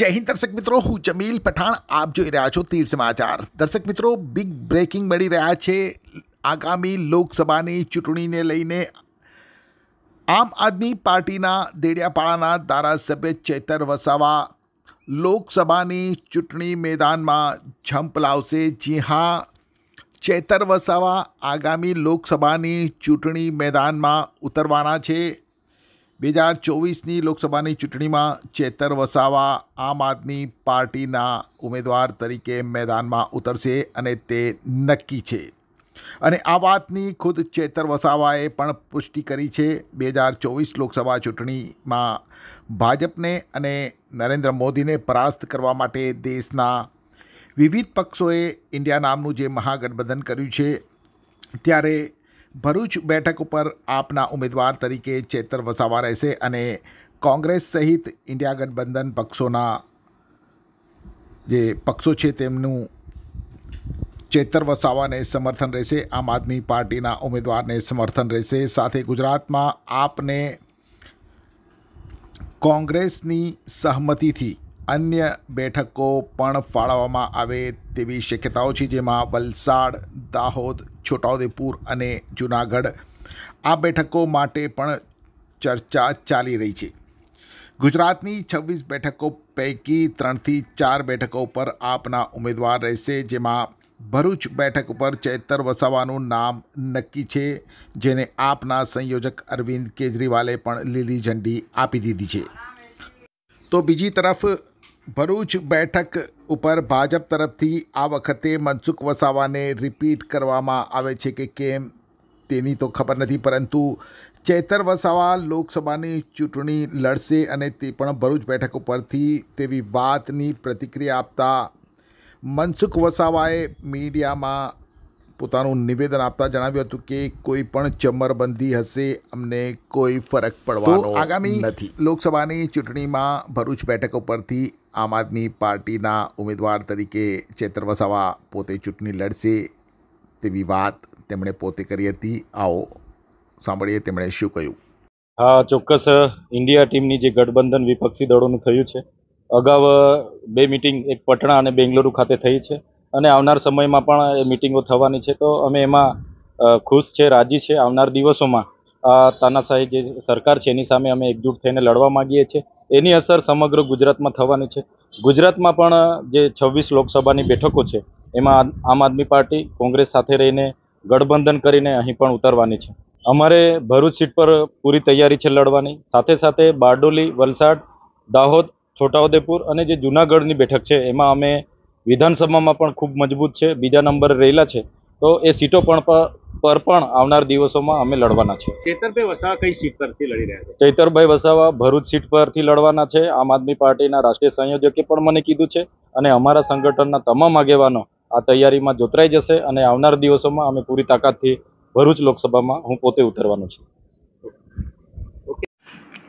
જય હિન્દ દર્શક મિત્રો હું જમીલ પઠાણ આપ જોઈ રહ્યા છો તીર્થ સમાચાર દર્શક મિત્રો બિગ બ્રેકિંગ મળી રહ્યા છે આગામી લોકસભાની ચૂંટણીને લઈને આમ આદમી પાર્ટીના દેડિયાપાડાના ધારાસભ્ય ચેતર વસાવા લોકસભાની ચૂંટણી મેદાનમાં ઝંપ લાવશે જી હા ચેતર વસાવા આગામી લોકસભાની ચૂંટણી મેદાનમાં ઉતરવાના છે બે હજાર ચોવીસની લોકસભાની ચૂંટણીમાં ચેતર વસાવા આમ આદમી પાર્ટીના ઉમેદવાર તરીકે મેદાનમાં ઉતરશે અને તે નક્કી છે અને આ વાતની ખુદ ચેતર વસાવાએ પણ પુષ્ટિ કરી છે બે હજાર ચોવીસ લોકસભા ચૂંટણીમાં ભાજપને અને નરેન્દ્ર મોદીને પરાસ્ત કરવા માટે દેશના વિવિધ પક્ષોએ ઇન્ડિયા નામનું જે મહાગઠબંધન કર્યું છે ત્યારે ભરૂચ બેઠક ઉપર આપના ઉમેદવાર તરીકે ચેતર વસાવા રહેશે અને કોંગ્રેસ સહિત ઇન્ડિયા ગઠબંધન પક્ષોના જે પક્ષો છે તેમનું ચેતર વસાવાને સમર્થન રહેશે આમ આદમી પાર્ટીના ઉમેદવારને સમર્થન રહેશે સાથે ગુજરાતમાં આપને કોંગ્રેસની સહમતિથી અન્ય બેઠકો પણ ફાળવવામાં આવે તેવી શક્યતાઓ છે જેમાં વલસાડ દાહોદ છોટાઉદેપુર અને જુનાગઢ આ બેઠકો માટે પણ ચર્ચા ચાલી રહી છે ગુજરાતની છવ્વીસ બેઠકો પૈકી ત્રણથી ચાર બેઠકો પર આપના ઉમેદવાર રહેશે જેમાં ભરૂચ બેઠક ઉપર ચેતર વસાવાનું નામ નક્કી છે જેને આપના સંયોજક અરવિંદ કેજરીવાલે પણ લીલી ઝંડી આપી દીધી છે તો બીજી તરફ ભરૂચ બેઠક ઉપર ભાજપ તરફથી આ વખતે મનસુખ વસાવાને રિપીટ કરવામાં આવે છે કે કેમ તેની તો ખબર નથી પરંતુ ચેતર વસાવા લોકસભાની ચૂંટણી લડશે અને તે પણ ભરૂચ બેઠક ઉપરથી તેવી વાતની પ્રતિક્રિયા આપતા મનસુખ વસાવાએ મીડિયામાં પોતાનું નિવેદન આપતા જણાવ્યું હતું કે કોઈ પણ ચમરબંધી હશે અમને કોઈ ફરક પડવાનો આગામી નથી લોકસભાની ચૂંટણીમાં ભરૂચ બેઠક ઉપરથી આમ આદમી પાર્ટીના ઉમેદવાર તરીકે ચેતર વસાવા પોતે ચૂંટણી લડશે તેવી વાત તેમણે પોતે કરી હતી આવો સાંભળીએ તેમણે શું કહ્યું હા ચોક્કસ ઇન્ડિયા ટીમની જે ગઠબંધન વિપક્ષી દળોનું થયું છે અગાઉ બે મિટિંગ એક પટણા અને બેંગલુરુ ખાતે થઈ છે અને આવનાર સમયમાં પણ એ મિટિંગો થવાની છે તો અમે એમાં ખુશ છે રાજી છે આવનાર દિવસોમાં આ તાનાશાહી જે સરકાર છે એની સામે અમે એકજૂટ થઈને લડવા માગીએ છીએ એની અસર સમગ્ર ગુજરાતમાં થવાની છે ગુજરાતમાં પણ જે છવ્વીસ લોકસભાની બેઠકો છે એમાં આમ આદમી પાર્ટી કોંગ્રેસ સાથે રહીને ગઠબંધન કરીને અહીં પણ ઉતરવાની છે અમારે ભરૂચ સીટ પર પૂરી તૈયારી છે લડવાની સાથે સાથે બારડોલી વલસાડ દાહોદ છોટાઉદેપુર અને જે જૂનાગઢની બેઠક છે એમાં અમે વિધાનસભામાં પણ ખૂબ મજબૂત છે બીજા નંબર રહેલા છે તો એ સીટો પણ પર પણ આવનાર દિવસોમાં અમે લડવાના છે ચેતરભાઈ વસાવા કઈ સીટ પરથી લડી રહ્યા છે ચૈતરભાઈ વસાવા ભરૂચ સીટ પરથી લડવાના છે આમ આદમી પાર્ટીના રાષ્ટ્રીય સંયોજકે પણ મને કીધું છે અને અમારા સંગઠનના તમામ આગેવાનો આ તૈયારીમાં જોતરાઈ જશે અને આવનાર દિવસોમાં અમે પૂરી તાકાતથી ભરૂચ લોકસભામાં હું પોતે ઉતરવાનો છું